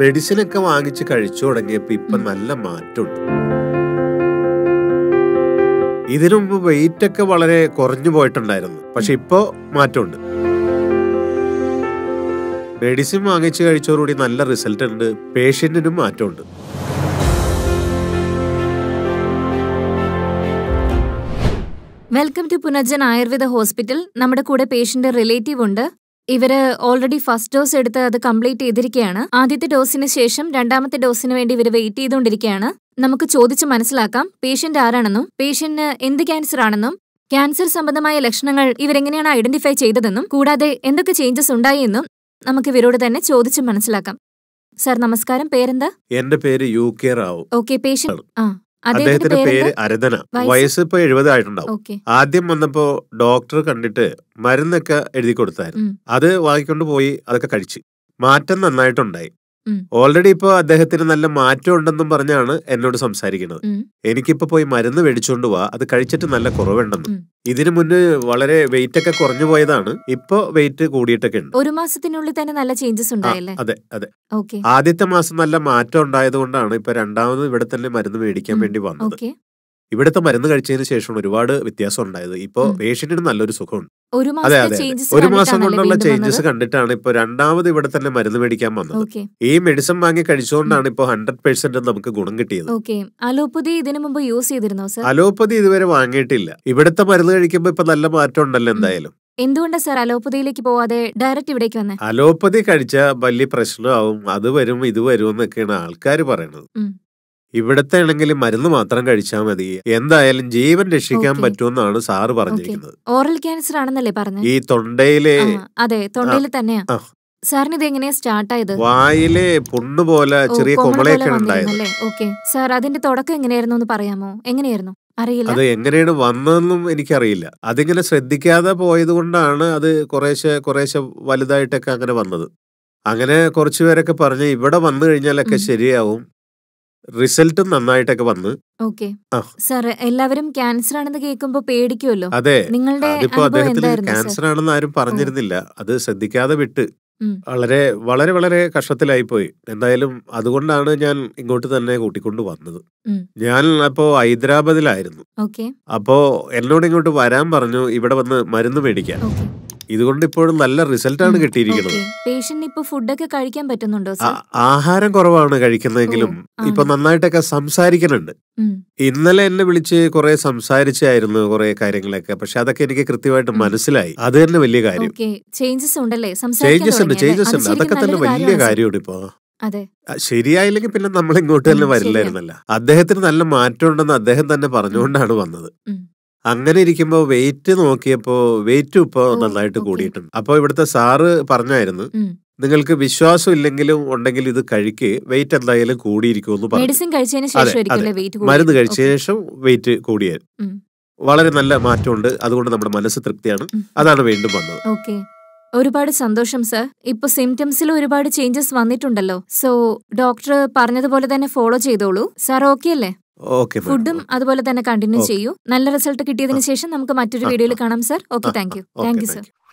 മെഡിസിനൊക്കെ വാങ്ങിച്ച് കഴിച്ചു തുടങ്ങിയപ്പോ ഇപ്പൊ നല്ല മാറ്റമുണ്ട് ഇതിനു മുമ്പ് വെയിറ്റ് ഒക്കെ വളരെ കുറഞ്ഞു പോയിട്ടുണ്ടായിരുന്നു പക്ഷെ ഇപ്പോൾ മാറ്റമുണ്ട് മെഡിസിൻ വാങ്ങിച്ചു കഴിച്ചതോടുകൂടി നല്ല റിസൾട്ട് ഉണ്ട് പേഷ്യന്റിനും മാറ്റമുണ്ട് welcome to Punarjan Ayurveda hospital നമ്മുടെ കൂടെ പേഷ്യന്റ് റിലേറ്റീവ് ഉണ്ട് ഇവർ ഓൾറെഡി ഫസ്റ്റ് ഡോസ് എടുത്ത് അത് കംപ്ലീറ്റ് ചെയ്തിരിക്കുകയാണ് ആദ്യത്തെ ഡോസിന് ശേഷം രണ്ടാമത്തെ ഡോസിന് വേണ്ടി ഇവർ വെയിറ്റ് ചെയ്തുകൊണ്ടിരിക്കുകയാണ് നമുക്ക് ചോദിച്ച് മനസ്സിലാക്കാം പേഷ്യന്റ് ആരാണെന്നും പേഷ്യന്റിന് എന്ത് ക്യാൻസർ ആണെന്നും ക്യാൻസർ സംബന്ധമായ ലക്ഷണങ്ങൾ ഇവരെങ്ങനെയാണ് ഐഡന്റിഫൈ ചെയ്തതെന്നും കൂടാതെ എന്തൊക്കെ ചേഞ്ചസ് ഉണ്ടായി എന്നും നമുക്ക് ഇവരോട് തന്നെ ചോദിച്ച് മനസ്സിലാക്കാം സർ നമസ്കാരം പേരെന്താ എന്റെ പേര് U K Rao okay patient ആ അദ്ദേഹത്തിന്റെ പേര് അരതന വയസ്സ് ഇപ്പൊ എഴുപതായിട്ടുണ്ടാവും ആദ്യം വന്നപ്പോ ഡോക്ടർ കണ്ടിട്ട് മരുന്നൊക്കെ എഴുതി കൊടുത്തായിരുന്നു അത് വാങ്ങിക്കൊണ്ട് പോയി അതൊക്കെ കഴിച്ചു മാറ്റം നന്നായിട്ടുണ്ടായി ഓൾറെഡി ഇപ്പൊ അദ്ദേഹത്തിന് നല്ല മാറ്റം ഉണ്ടെന്നും പറഞ്ഞാണ് എന്നോട് സംസാരിക്കുന്നത് എനിക്കിപ്പോ പോയി മരുന്ന് മേടിച്ചുകൊണ്ട് പോവാ അത് കഴിച്ചിട്ട് നല്ല കുറവുണ്ടെന്ന് ഇതിനു മുന്നേ വളരെ വെയിറ്റ് ഒക്കെ കുറഞ്ഞു പോയതാണ് ഇപ്പൊ വെയിറ്റ് കൂടിയിട്ടൊക്കെ ഉണ്ട് ഒരു മാസത്തിനുള്ളിൽ തന്നെ നല്ല ചേഞ്ചസ് ഉണ്ടായല്ലേ അതെ അതെ ആദ്യത്തെ മാസം നല്ല മാറ്റം ഉണ്ടായത് കൊണ്ടാണ് ഇപ്പൊ രണ്ടാമത് ഇവിടെ തന്നെ മരുന്ന് മേടിക്കാൻ വേണ്ടി വന്നത് ഇവിടുത്തെ മരുന്ന് കഴിച്ചതിന് ശേഷം ഒരുപാട് വ്യത്യാസം ഉണ്ടായത് ഇപ്പോ പേഷ്യന്റിന് നല്ലൊരു സുഖമുണ്ട് ഒരു മാസം കൊണ്ടുള്ള ചേഞ്ചസ് കണ്ടിട്ടാണ് ഇപ്പൊ രണ്ടാമത് ഇവിടെ തന്നെ മരുന്ന് മേടിക്കാൻ വന്നത് ഈ മെഡിസിൻ വാങ്ങി കഴിച്ചുകൊണ്ടാണ് ഇപ്പൊ ഹൺഡ്രഡ് പെർസെന്റ് നമുക്ക് ഗുണം കിട്ടിയത് അലോപ്പതി ഇതിനു മുമ്പ് യൂസ് ചെയ്തിരുന്നോ സർ അലോപ്പതി ഇതുവരെ വാങ്ങിയിട്ടില്ല ഇവിടുത്തെ മരുന്ന് കഴിക്കുമ്പോ ഇപ്പൊ നല്ല മാറ്റം ഉണ്ടല്ലോ എന്തായാലും എന്തുകൊണ്ട് സാർ അലോപ്പതിയിലേക്ക് പോവാതെ ഡയറക്റ്റ് ഇവിടേക്ക് വന്നേ അലോപ്പതി കഴിച്ച വലിയ പ്രശ്നമാവും അത് വരും ഇത് വരും എന്നൊക്കെയാണ് ആൾക്കാർ പറയുന്നത് ഇവിടത്തെ ആണെങ്കിൽ മരുന്ന് മാത്രം കഴിച്ചാൽ മതി എന്തായാലും ജീവൻ രക്ഷിക്കാൻ പറ്റുമെന്നാണ് സാറ് പറഞ്ഞിരിക്കുന്നത് ഓറൽ ക്യാൻസർ ആണെന്നല്ലേ പറഞ്ഞു ഈ തൊണ്ടയിലെ അതെ തൊണ്ടയിൽ തന്നെയാ സാറിന് ഇത് എങ്ങനെയാ സ്റ്റാർട്ട് ആയത് വായിലെ പുണ്ണ് പോലെ ചെറിയ കുമളയൊക്കെ ഉണ്ടായിരുന്നു ഓക്കെ സാർ അതിന്റെ തുടക്കം എങ്ങനെയായിരുന്നു എന്ന് പറയാമോ എങ്ങനെയായിരുന്നു അറിയില്ല അത് എങ്ങനെയാണ് വന്നതെന്നും എനിക്കറിയില്ല അതിങ്ങനെ ശ്രദ്ധിക്കാതെ പോയത് കൊണ്ടാണ് അത് കുറേശ്ശെ കുറേശ്ശെ വലുതായിട്ടൊക്കെ അങ്ങനെ വന്നത് അങ്ങനെ കുറച്ചു പറഞ്ഞ് പറഞ്ഞു ഇവിടെ വന്നു കഴിഞ്ഞാലൊക്കെ ശരിയാവും റിസൾട്ട് നന്നായിട്ടൊക്കെ വന്ന് സർ എല്ലാവരും ക്യാൻസർ ആണെന്ന് കേൾക്കുമ്പോൾ പേടിക്കുമല്ലോ അതെ നിങ്ങളുടെ അതിപ്പോ അദ്ദേഹത്തിന് ക്യാൻസർ ആണെന്ന് ആരും പറഞ്ഞിരുന്നില്ല അത് ശ്രദ്ധിക്കാതെ വിട്ട് വളരെ വളരെ വളരെ കഷ്ടത്തിലായി പോയി എന്തായാലും അതുകൊണ്ടാണ് ഞാൻ ഇങ്ങോട്ട് തന്നെ കൂട്ടിക്കൊണ്ട് വന്നത് ഞാൻ അപ്പോ ഹൈദരാബാദിലായിരുന്നു അപ്പോ എന്നോട് ഇങ്ങോട്ട് വരാൻ പറഞ്ഞു ഇവിടെ വന്ന് മരുന്ന് മേടിക്കാൻ ഇതുകൊണ്ട് ഇപ്പോഴും നല്ല റിസൾട്ടാണ് കിട്ടിയിരിക്കുന്നത് ഫുഡൊക്കെ കഴിക്കാൻ പറ്റുന്നുണ്ടോ ആഹാരം കുറവാണ് കഴിക്കുന്നതെങ്കിലും ഇപ്പൊ നന്നായിട്ടൊക്കെ സംസാരിക്കുന്നുണ്ട് ഇന്നലെ എന്നെ വിളിച്ച് കുറെ സംസാരിച്ചായിരുന്നു കുറെ കാര്യങ്ങളൊക്കെ പക്ഷെ അതൊക്കെ എനിക്ക് കൃത്യമായിട്ട് മനസ്സിലായി അത് തന്നെ വലിയ കാര്യം ചേഞ്ചസ് ഉണ്ടല്ലേ ചേഞ്ചസ് ഉണ്ട് ചേഞ്ചസ് ഉണ്ട് അതൊക്കെ തന്നെ വലിയ കാര്യമാണ് ഇപ്പൊ ശരിയായില്ലെങ്കിൽ പിന്നെ നമ്മൾ ഇങ്ങോട്ട് തന്നെ വരില്ലായിരുന്നല്ല അദ്ദേഹത്തിന് നല്ല മാറ്റം ഉണ്ടെന്ന് അദ്ദേഹം തന്നെ പറഞ്ഞുകൊണ്ടാണ് വന്നത് അങ്ങനെ ഇരിക്കുമ്പോൾ വെയിറ്റ് നോക്കിയപ്പോൾ വെയിറ്റും ഇപ്പോൾ നന്നായിട്ട് കൂടിയിട്ടുണ്ട് അപ്പോൾ ഇവിടുത്തെ സാറ് പറഞ്ഞായിരുന്നു നിങ്ങൾക്ക് വിശ്വാസം ഇല്ലെങ്കിലും ഉണ്ടെങ്കിൽ ഇത് കഴിക്ക് വെയിറ്റ് എന്തായാലും കൂടിയിരിക്കുമെന്ന് പറഞ്ഞു മരുന്ന് കഴിച്ച ശേഷം വെയിറ്റ് കൂടിയ വളരെ നല്ല മാറ്റമുണ്ട് അതുകൊണ്ട് നമ്മുടെ മനസ്സ് തൃപ്തിയാണ് അതാണ് വീണ്ടും വന്നത് ഒരുപാട് സന്തോഷം സർ ഇപ്പൊ സിംറ്റംസിൽ ഒരുപാട് ചേഞ്ചസ് വന്നിട്ടുണ്ടല്ലോ സോ ഡോക്ടർ പറഞ്ഞതുപോലെ തന്നെ ഫോളോ ചെയ്തോളൂ സാർ ഓക്കെ അല്ലേ ഫുഡും അതുപോലെ തന്നെ കണ്ടിന്യൂ ചെയ്യൂ നല്ല റിസൾട്ട് കിട്ടിയതിനു ശേഷം നമുക്ക് മറ്റൊരു വീഡിയോയിൽ കാണാം sir okay thank you thank you sir